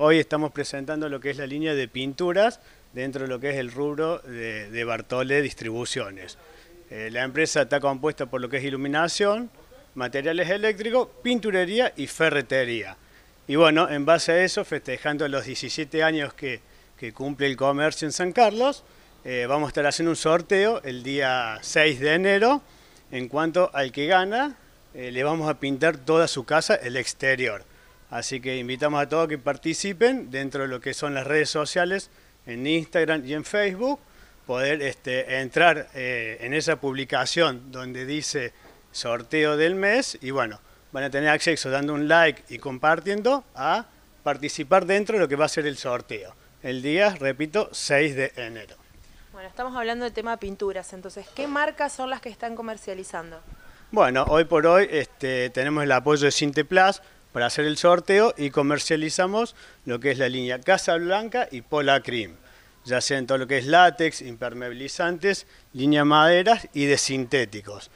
Hoy estamos presentando lo que es la línea de pinturas dentro de lo que es el rubro de, Bartole Distribuciones. Eh, la empresa está compuesta por lo que es iluminación, materiales eléctricos, pinturería y ferretería. Y bueno, en base a eso, festejando los 17 años que, cumple el comercio en San Carlos, eh, vamos a estar haciendo un sorteo el día 6 de enero. En cuanto al que gana, eh, le vamos a pintar toda su casa, el exterior. Así que invitamos a todos que participen dentro de lo que son las redes sociales, en Instagram y en Facebook, poder este, entrar eh, en esa publicación donde dice sorteo del mes y bueno, van a tener acceso dando un like y compartiendo a participar dentro de lo que va a ser el sorteo. El día, repito, 6 de enero. Bueno, estamos hablando del tema de pinturas, entonces, ¿qué marcas son las que están comercializando? Bueno, hoy por hoy este, tenemos el apoyo de Cinteplas para hacer el sorteo y comercializamos lo que es la línea Casa Blanca y Pola Cream, ya sea en todo lo que es látex, impermeabilizantes, línea maderas y de sintéticos.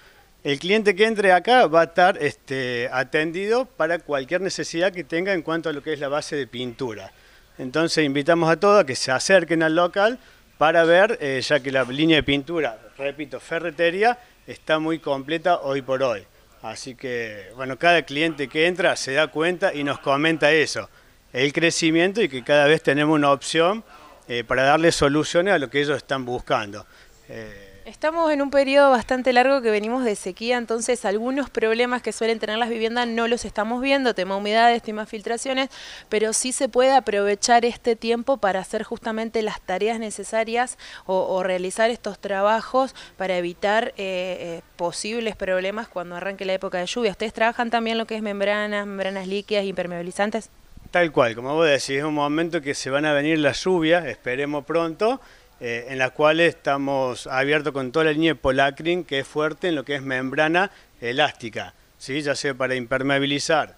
El cliente que entre acá va a estar este, atendido para cualquier necesidad que tenga en cuanto a lo que es la base de pintura. Entonces invitamos a todos a que se acerquen al local para ver, eh, ya que la línea de pintura, repito, ferretería, está muy completa hoy por hoy. Así que, bueno, cada cliente que entra se da cuenta y nos comenta eso, el crecimiento y que cada vez tenemos una opción eh, para darle soluciones a lo que ellos están buscando. Eh, Estamos en un periodo bastante largo que venimos de sequía, entonces algunos problemas que suelen tener las viviendas no los estamos viendo, tema humedades, tema filtraciones, pero sí se puede aprovechar este tiempo para hacer justamente las tareas necesarias o, realizar estos trabajos para evitar eh, eh, posibles problemas cuando arranque la época de lluvia. ¿Ustedes trabajan también lo que es membranas, membranas líquidas, impermeabilizantes? Tal cual, como vos decís, es un momento que se van a venir las lluvias, esperemos pronto, eh, en la cual estamos abiertos con toda la línea de Polacrin, que es fuerte en lo que es membrana elástica, ya sea para impermeabilizar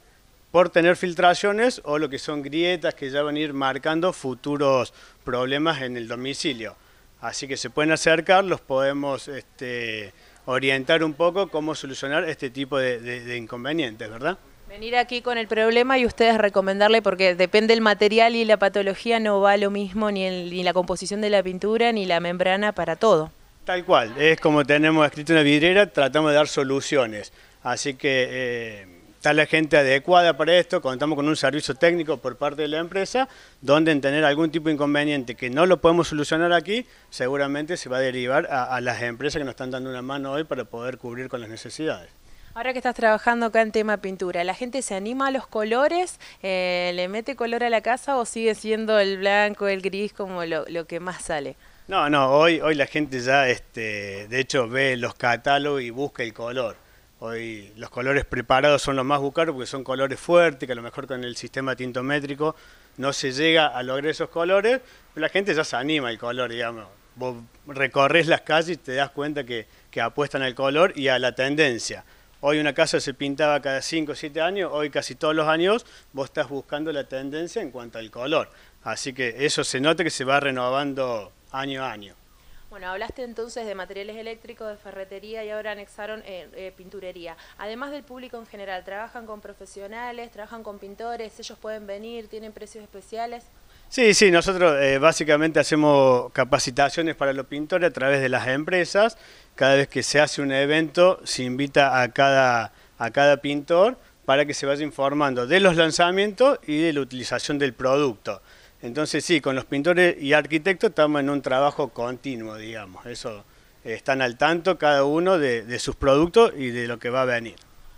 por tener filtraciones o lo que son grietas que ya van a ir marcando futuros problemas en el domicilio. Así que se pueden acercar, los podemos este, orientar un poco cómo solucionar este tipo de, de inconvenientes, ¿verdad? Venir aquí con el problema y ustedes recomendarle, porque depende el material y la patología, no va lo mismo ni, ni la composición de la pintura ni la membrana para todo. Tal cual, es como tenemos escrito en la vidriera, tratamos de dar soluciones. Así que eh, está la gente adecuada para esto, contamos con un servicio técnico por parte de la empresa, donde en tener algún tipo de inconveniente que no lo podemos solucionar aquí, seguramente se va a derivar a las empresas que nos están dando una mano hoy para poder cubrir con las necesidades. Ahora que estás trabajando acá en tema pintura, ¿la gente se anima a los colores? Eh, ¿Le mete color a la casa o sigue siendo el blanco, el gris como lo, que más sale? No, no, hoy, hoy la gente ya, este, de hecho, ve los catálogos y busca el color. Hoy los colores preparados son los más buscados porque son colores fuertes, que a lo mejor con el sistema tintométrico no se llega a lograr esos colores, la gente ya se anima al color, digamos. Vos recorres las calles y te das cuenta que, que apuestan al color y a la tendencia. Hoy una casa se pintaba cada 5 o 7 años, hoy casi todos los años vos estás buscando la tendencia en cuanto al color. Así que eso se nota que se va renovando año a año. Bueno, hablaste entonces de materiales eléctricos, de ferretería y ahora anexaron eh, eh, pinturería. Además del público en general, ¿trabajan con profesionales, trabajan con pintores? ¿Ellos pueden venir? ¿Tienen precios especiales? Sí, sí, nosotros eh, básicamente hacemos capacitaciones para los pintores a través de las empresas cada vez que se hace un evento se invita a cada, a cada pintor para que se vaya informando de los lanzamientos y de la utilización del producto. Entonces sí, con los pintores y arquitectos estamos en un trabajo continuo, digamos. Eso están al tanto cada uno de, sus productos y de lo que va a venir.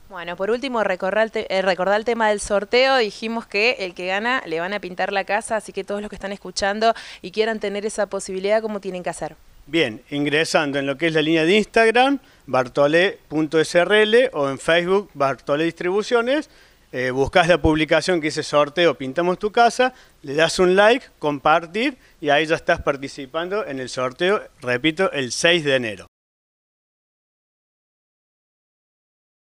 Bueno, por último, recordar, eh, recordar el tema del sorteo. Dijimos que el que gana le van a pintar la casa, así que todos los que están escuchando y quieran tener esa posibilidad, ¿cómo tienen que hacer? Bien, ingresando en lo que es la línea de Instagram, bartole.srl o en Facebook, Bartole Distribuciones, eh, buscas la publicación que dice sorteo Pintamos tu casa, le das un like, compartir y ahí ya estás participando en el sorteo, repito, el 6 de enero.